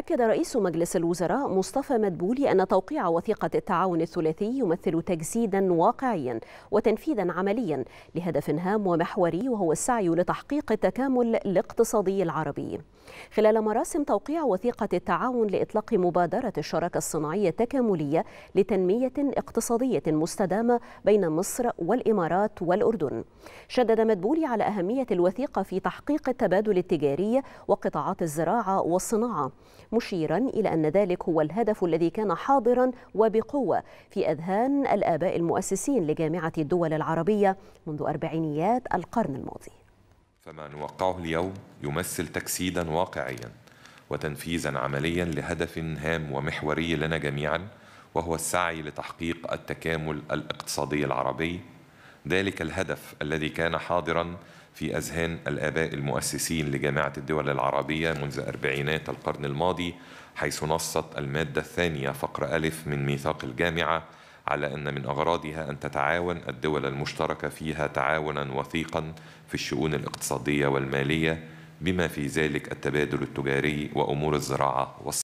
أكد رئيس مجلس الوزراء مصطفى مدبولي أن توقيع وثيقة التعاون الثلاثي يمثل تجسيدا واقعيا وتنفيذا عمليا لهدف هام ومحوري وهو السعي لتحقيق التكامل الاقتصادي العربي. خلال مراسم توقيع وثيقة التعاون لإطلاق مبادرة الشراكة الصناعية التكاملية لتنمية اقتصادية مستدامة بين مصر والإمارات والأردن. شدد مدبولي على أهمية الوثيقة في تحقيق التبادل التجاري وقطاعات الزراعة والصناعة مشيرا إلى أن ذلك هو الهدف الذي كان حاضرا وبقوة في أذهان الآباء المؤسسين لجامعة الدول العربية منذ أربعينيات القرن الماضي فما نوقعه اليوم يمثل تجسيدا واقعيا وتنفيذا عمليا لهدف هام ومحوري لنا جميعا وهو السعي لتحقيق التكامل الاقتصادي العربي ذلك الهدف الذي كان حاضرا في أذهان الآباء المؤسسين لجامعة الدول العربية منذ أربعينات القرن الماضي حيث نصت المادة الثانية فقرة ألف من ميثاق الجامعة على أن من أغراضها أن تتعاون الدول المشتركة فيها تعاونا وثيقا في الشؤون الاقتصادية والمالية بما في ذلك التبادل التجاري وأمور الزراعة والصحة